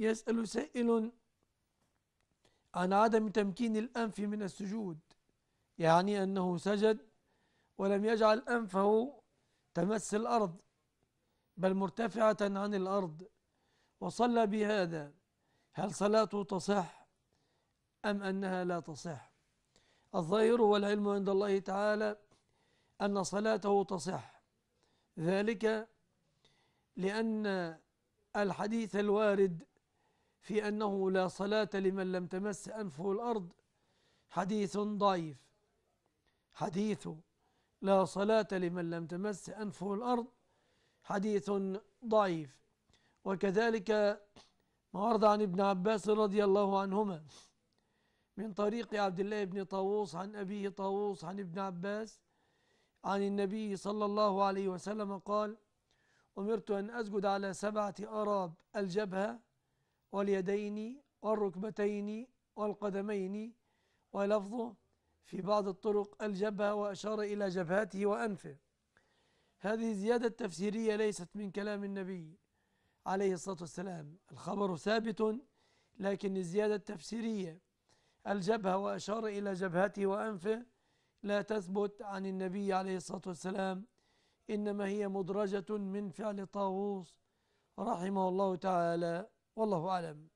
يسأل سائل عن عدم تمكين الأنف من السجود يعني أنه سجد ولم يجعل أنفه تمس الأرض بل مرتفعة عن الأرض وصلى بهذا هل صلاته تصح أم أنها لا تصح الظاهر والعلم عند الله تعالى أن صلاته تصح ذلك لأن الحديث الوارد في أنه لا صلاة لمن لم تمس أنفه الأرض حديث ضعيف حديث لا صلاة لمن لم تمس أنفه الأرض حديث ضعيف وكذلك ما ورد عن ابن عباس رضي الله عنهما من طريق عبد الله بن طاووس عن أبيه طاووس عن ابن عباس عن النبي صلى الله عليه وسلم قال أمرت أن أسجد على سبعة أراب الجبهة واليدين والركبتين والقدمين ولفظه في بعض الطرق الجبهة وأشار إلى جبهته وأنفه هذه الزيادة التفسيرية ليست من كلام النبي عليه الصلاة والسلام الخبر ثابت لكن الزيادة التفسيرية الجبهة وأشار إلى جبهته وأنفه لا تثبت عن النبي عليه الصلاة والسلام إنما هي مدرجة من فعل طاووس رحمه الله تعالى والله أعلم